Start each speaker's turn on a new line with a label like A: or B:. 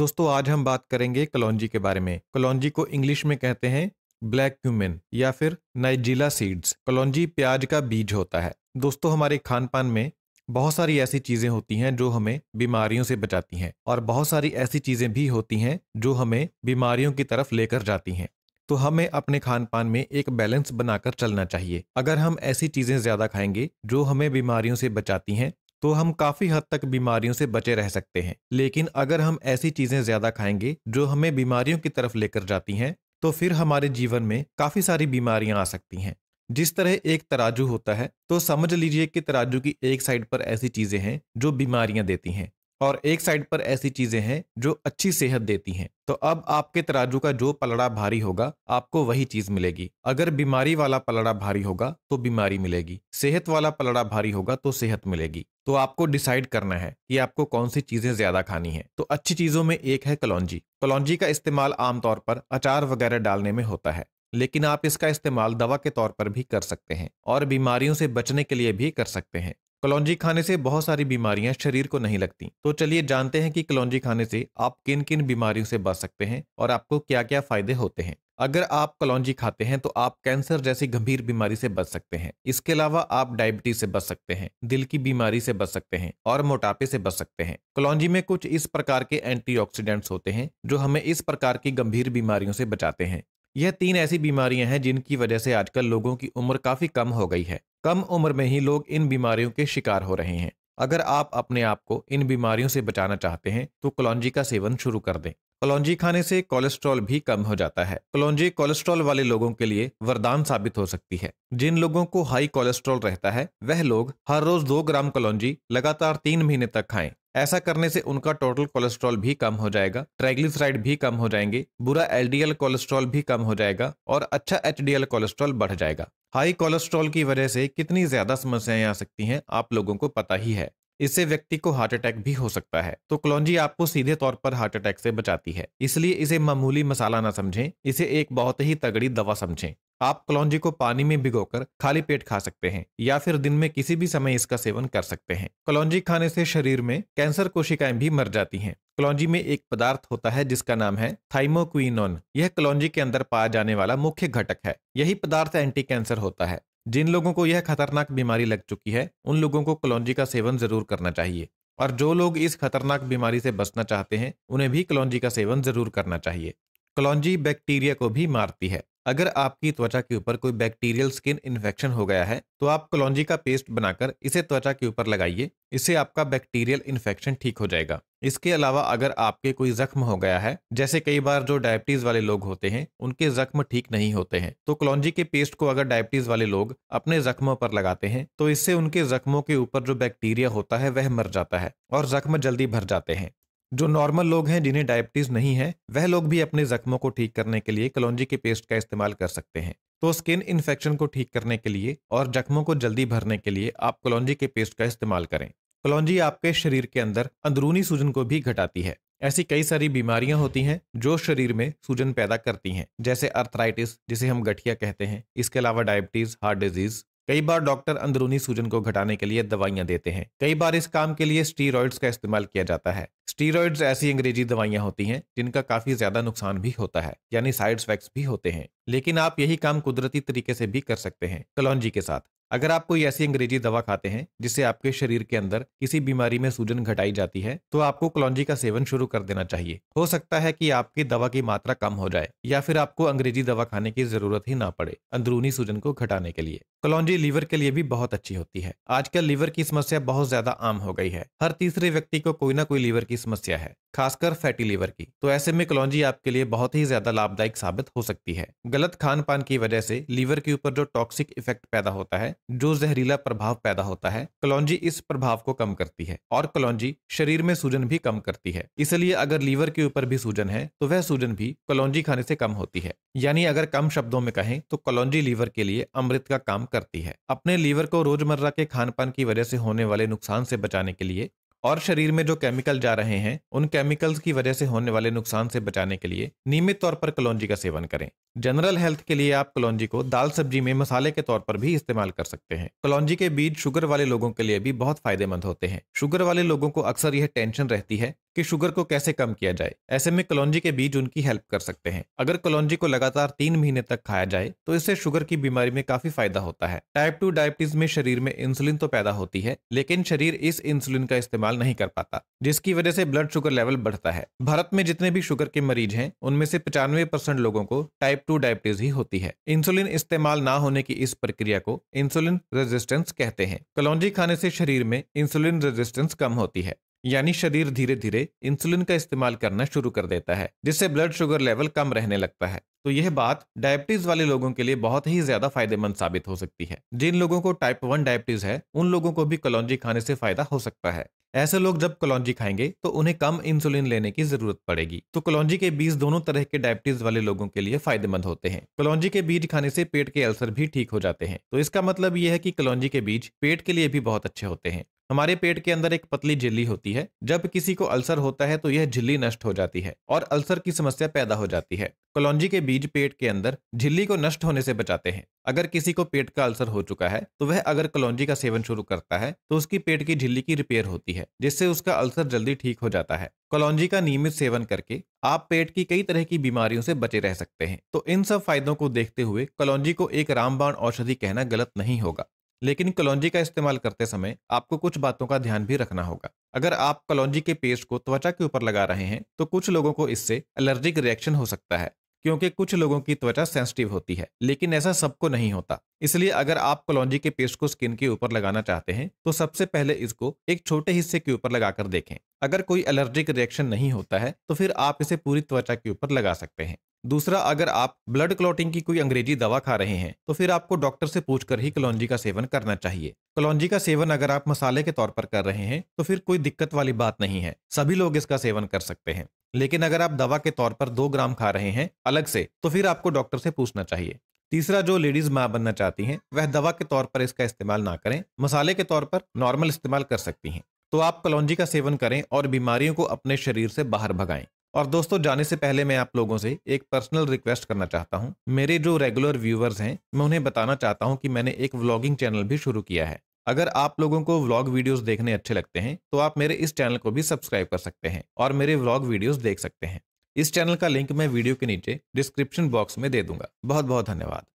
A: दोस्तों आज हम बात करेंगे कलौजी के बारे में कलौजी को इंग्लिश में कहते हैं ब्लैक क्यूमिन या फिर नाइजीला सीड्स कलौजी प्याज का बीज होता है दोस्तों हमारे खान पान में बहुत सारी ऐसी चीज़ें होती हैं जो हमें बीमारियों से बचाती हैं और बहुत सारी ऐसी चीज़ें भी होती हैं जो हमें बीमारियों की तरफ लेकर जाती हैं तो हमें अपने खान पान में एक बैलेंस बनाकर चलना चाहिए अगर हम ऐसी चीज़ें ज़्यादा खाएंगे जो हमें बीमारियों से बचाती हैं तो हम काफी हद तक बीमारियों से बचे रह सकते हैं लेकिन अगर हम ऐसी चीजें ज्यादा खाएंगे जो हमें बीमारियों की तरफ लेकर जाती हैं तो फिर हमारे जीवन में काफी सारी बीमारियां आ सकती हैं जिस तरह एक तराजू होता है तो समझ लीजिए कि तराजू की एक साइड पर ऐसी चीजें हैं जो बीमारियां देती हैं और एक साइड पर ऐसी चीजें हैं जो अच्छी सेहत देती हैं तो अब आपके तराजू का जो पलड़ा भारी होगा आपको वही चीज मिलेगी अगर बीमारी वाला पलड़ा भारी होगा तो बीमारी मिलेगी सेहत वाला पलड़ा भारी होगा तो सेहत मिलेगी तो आपको डिसाइड करना है कि आपको कौन सी चीजें ज्यादा खानी है तो अच्छी चीजों में एक है कलौजी कलौजी का इस्तेमाल आमतौर पर अचार वगैरह डालने में होता है लेकिन आप इसका इस्तेमाल दवा के तौर पर भी कर सकते हैं और बीमारियों से बचने के लिए भी कर सकते हैं कलौजी खाने से बहुत सारी बीमारियां शरीर को नहीं लगती तो चलिए जानते हैं कि कलौंजी खाने से आप किन किन बीमारियों से बच सकते हैं और आपको क्या क्या फायदे होते हैं अगर आप कलौजी खाते हैं तो आप कैंसर जैसी गंभीर बीमारी से बच सकते हैं इसके अलावा आप डायबिटीज से बच सकते हैं दिल की बीमारी से बच सकते हैं और मोटापे से बच सकते हैं कलौंजी में कुछ इस प्रकार के एंटीऑक्सीडेंट्स होते हैं जो हमें इस प्रकार की गंभीर बीमारियों से बचाते हैं यह तीन ऐसी बीमारियां हैं जिनकी वजह से आजकल लोगों की उम्र काफी कम हो गई है कम उम्र में ही लोग इन बीमारियों के शिकार हो रहे हैं अगर आप अपने आप को इन बीमारियों से बचाना चाहते हैं तो कलौंजी का सेवन शुरू कर दें कलौजी खाने से कोलेस्ट्रॉल भी कम हो जाता है कलौजी कोलेस्ट्रॉल वाले लोगों के लिए वरदान साबित हो सकती है जिन लोगों को हाई कोलेस्ट्रॉल रहता है वह लोग हर रोज दो ग्राम कलौजी लगातार तीन महीने तक खाएं ऐसा करने से उनका टोटल कोलेस्ट्रॉल भी कम हो जाएगा ट्राइग्लिसराइड भी कम हो जाएंगे बुरा एलडीएल कोलेस्ट्रॉल भी कम हो जाएगा और अच्छा एचडीएल कोलेस्ट्रॉल बढ़ जाएगा हाई कोलेस्ट्रॉल की वजह से कितनी ज्यादा समस्याएं आ सकती हैं आप लोगों को पता ही है इससे व्यक्ति को हार्ट अटैक भी हो सकता है तो कलौजी आपको सीधे तौर पर हार्ट अटैक से बचाती है इसलिए इसे मामूली मसाला ना समझें इसे एक बहुत ही तगड़ी दवा समझें आप कलौजी को पानी में भिगोकर खाली पेट खा सकते हैं या फिर दिन में किसी भी समय इसका सेवन कर सकते हैं कलौजी खाने से शरीर में कैंसर कोशिकाएं भी मर जाती हैं कलौजी में एक पदार्थ होता है जिसका नाम है थाइमोक्विनोन यह कलौजी के अंदर पाया जाने वाला मुख्य घटक है यही पदार्थ एंटी कैंसर होता है जिन लोगों को यह खतरनाक बीमारी लग चुकी है उन लोगों को कलौजी का सेवन जरूर करना चाहिए और जो लोग इस खतरनाक बीमारी से बचना चाहते हैं उन्हें भी कलौजी का सेवन जरूर करना चाहिए कलौजी बैक्टीरिया को भी मारती है अगर आपकी त्वचा के ऊपर कोई बैक्टीरियल स्किन इन्फेक्शन हो गया है तो आप कलौजी का पेस्ट बनाकर इसे त्वचा के ऊपर लगाइए इससे आपका बैक्टीरियल इन्फेक्शन ठीक हो जाएगा इसके अलावा अगर आपके कोई जख्म हो गया है जैसे कई बार जो डायबिटीज वाले लोग होते हैं उनके जख्म ठीक नहीं होते हैं तो कलौजी के पेस्ट को अगर डायबिटीज वाले लोग अपने जख्मों पर लगाते हैं तो इससे उनके जख्मों के ऊपर जो बैक्टीरिया होता है वह मर जाता है और जख्म जल्दी भर जाते हैं जो नॉर्मल लोग हैं जिन्हें डायबिटीज नहीं है वह लोग भी अपने जख्मों को ठीक करने के लिए कलौजी के पेस्ट का इस्तेमाल कर सकते हैं तो स्किन इन्फेक्शन को ठीक करने के लिए और जख्मों को जल्दी भरने के लिए आप कलौजी के पेस्ट का इस्तेमाल करें कलौजी आपके शरीर के अंदर अंदरूनी सूजन को भी घटाती है ऐसी कई सारी बीमारियां होती हैं जो शरीर में सूजन पैदा करती हैं जैसे अर्थराइटिस जिसे हम गठिया कहते हैं इसके अलावा डायबिटीज हार्ट डिजीज कई बार डॉक्टर अंदरूनी सूजन को घटाने के लिए दवाइयां देते हैं कई बार इस काम के लिए स्टीरॉइड्स का इस्तेमाल किया जाता है स्टीरोइड्स ऐसी अंग्रेजी दवाइयां होती हैं जिनका काफी ज्यादा नुकसान भी होता है यानी साइड इफेक्ट्स भी होते हैं लेकिन आप यही काम कुदरती तरीके से भी कर सकते हैं कलौजी के साथ अगर आप कोई ऐसी अंग्रेजी दवा खाते हैं जिससे आपके शरीर के अंदर किसी बीमारी में सूजन घटाई जाती है तो आपको कलौजी का सेवन शुरू कर देना चाहिए हो सकता है कि आपकी दवा की मात्रा कम हो जाए या फिर आपको अंग्रेजी दवा खाने की जरूरत ही ना पड़े अंदरूनी सूजन को घटाने के लिए कलौजी लीवर के लिए भी बहुत अच्छी होती है आजकल लीवर की समस्या बहुत ज्यादा आम हो गई है हर तीसरे व्यक्ति को कोई ना कोई लीवर की समस्या है खासकर फैटी लीवर की तो ऐसे में कलौजी आपके लिए बहुत ही ज्यादा लाभदायक साबित हो सकती है गलत खान पान की वजह से लीवर के ऊपर जो टॉक्सिक इफेक्ट पैदा होता है जो जहरीला प्रभाव पैदा होता है कलौजी इस प्रभाव को कम करती है और कलौजी शरीर में सूजन भी कम करती है इसलिए अगर लीवर के ऊपर भी सूजन है तो वह सूजन भी कलौजी खाने से कम होती है यानी अगर कम शब्दों में कहें तो कलौजी लीवर के लिए अमृत का काम करती है अपने लीवर को रोजमर्रा के खान पान की वजह से होने वाले नुकसान से बचाने के लिए और शरीर में जो केमिकल जा रहे हैं उन केमिकल्स की वजह से होने वाले नुकसान से बचाने के लिए नियमित तौर पर कलौंजी का सेवन करें जनरल हेल्थ के लिए आप कलौंजी को दाल सब्जी में मसाले के तौर पर भी इस्तेमाल कर सकते हैं कलौंजी के बीज शुगर वाले लोगों के लिए भी बहुत फायदेमंद होते हैं शुगर वाले लोगों को अक्सर यह टेंशन रहती है कि शुगर को कैसे कम किया जाए ऐसे में कलौजी के बीज उनकी हेल्प कर सकते हैं अगर कलौजी को लगातार तीन महीने तक खाया जाए तो इससे शुगर की बीमारी में काफी फायदा होता है टाइप टू डायबिटीज में शरीर में इंसुलिन तो पैदा होती है लेकिन शरीर इस इंसुलिन का इस्तेमाल नहीं कर पाता जिसकी वजह से ब्लड शुगर लेवल बढ़ता है भारत में जितने भी शुगर के मरीज हैं उनमें से पचानवे परसेंट लोगों को टाइप टू डायबिटीज ही होती है इंसुलिन इस्तेमाल ना होने की इस प्रक्रिया को इंसुलिन रेजिस्टेंस कहते हैं कलौजी खाने से शरीर में इंसुलिन रेजिस्टेंस कम होती है यानी शरीर धीरे धीरे इंसुलिन का इस्तेमाल करना शुरू कर देता है जिससे ब्लड शुगर लेवल कम रहने लगता है तो यह बात डायबिटीज वाले लोगों के लिए बहुत ही ज्यादा फायदेमंद साबित हो सकती है जिन लोगों को टाइप वन डायबिटीज है उन लोगों को भी कलौजी खाने से फायदा हो सकता है ऐसे लोग जब कलौजी खाएंगे तो उन्हें कम इंसुलिन लेने की जरूरत पड़ेगी तो कलौजी के बीज दोनों तरह के डायबिटीज वाले लोगों के लिए फायदेमंद होते हैं कलौजी के बीज खाने से पेट के अल्सर भी ठीक हो जाते हैं तो इसका मतलब यह है कि कलौजी के बीज पेट के लिए भी बहुत अच्छे होते हैं हमारे पेट के अंदर एक पतली झिल्ली होती है जब किसी को अल्सर होता है तो यह झिल्ली नष्ट हो जाती है और अल्सर की समस्या पैदा हो जाती है कलौजी के बीज पेट के अंदर झिल्ली को नष्ट होने से बचाते हैं अगर किसी को पेट का अल्सर हो चुका है तो वह अगर कलौजी का सेवन शुरू करता है तो उसकी पेट की झिल्ली की रिपेयर होती है जिससे उसका अल्सर जल्दी ठीक हो जाता है कलौजी का नियमित सेवन करके आप पेट की कई तरह की बीमारियों से बचे रह सकते हैं तो इन सब फायदों को देखते हुए कलौजी को एक रामबाण औषधि कहना गलत नहीं होगा लेकिन कलौजी का इस्तेमाल करते समय आपको कुछ बातों का ध्यान भी रखना होगा अगर आप कलौंजी के पेस्ट को त्वचा के ऊपर लगा रहे हैं तो कुछ लोगों को इससे एलर्जिक रिएक्शन हो सकता है क्योंकि कुछ लोगों की त्वचा सेंसिटिव होती है लेकिन ऐसा सबको नहीं होता इसलिए अगर आप कलौजी के पेस्ट को स्किन के ऊपर लगाना चाहते हैं तो सबसे पहले इसको एक छोटे हिस्से के ऊपर लगाकर देखें अगर कोई एलर्जिक रिएक्शन नहीं होता है तो फिर आप इसे पूरी त्वचा के ऊपर लगा सकते हैं दूसरा अगर आप ब्लड क्लॉटिंग की कोई अंग्रेजी दवा खा रहे हैं तो फिर आपको डॉक्टर से पूछकर ही कलौजी का सेवन करना चाहिए कलौजी का सेवन अगर आप मसाले के तौर पर कर रहे हैं तो फिर कोई दिक्कत वाली बात नहीं है सभी लोग इसका सेवन कर सकते हैं लेकिन अगर आप दवा के तौर पर दो ग्राम खा रहे हैं अलग से तो फिर आपको डॉक्टर से पूछना चाहिए तीसरा जो लेडीज माँ बनना चाहती हैं वह दवा के तौर पर इसका इस्तेमाल ना करें मसाले के तौर पर नॉर्मल इस्तेमाल कर सकती हैं तो आप कलौजी का सेवन करें और बीमारियों को अपने शरीर से बाहर भगाएं और दोस्तों जाने से पहले मैं आप लोगों से एक पर्सनल रिक्वेस्ट करना चाहता हूँ मेरे जो रेगुलर व्यूवर्स हैं मैं उन्हें बताना चाहता हूँ कि मैंने एक व्लॉगिंग चैनल भी शुरू किया है अगर आप लोगों को व्लॉग वीडियोस देखने अच्छे लगते हैं तो आप मेरे इस चैनल को भी सब्सक्राइब कर सकते हैं और मेरे व्लॉग वीडियोस देख सकते हैं इस चैनल का लिंक मैं वीडियो के नीचे डिस्क्रिप्शन बॉक्स में दे दूंगा बहुत बहुत धन्यवाद